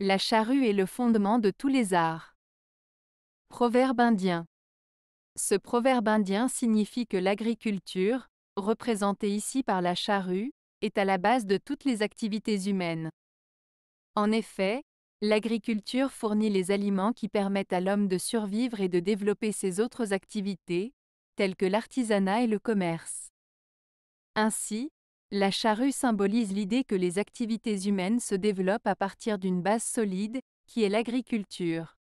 La charrue est le fondement de tous les arts. Proverbe indien. Ce proverbe indien signifie que l'agriculture, représentée ici par la charrue, est à la base de toutes les activités humaines. En effet, l'agriculture fournit les aliments qui permettent à l'homme de survivre et de développer ses autres activités, telles que l'artisanat et le commerce. Ainsi, la charrue symbolise l'idée que les activités humaines se développent à partir d'une base solide, qui est l'agriculture.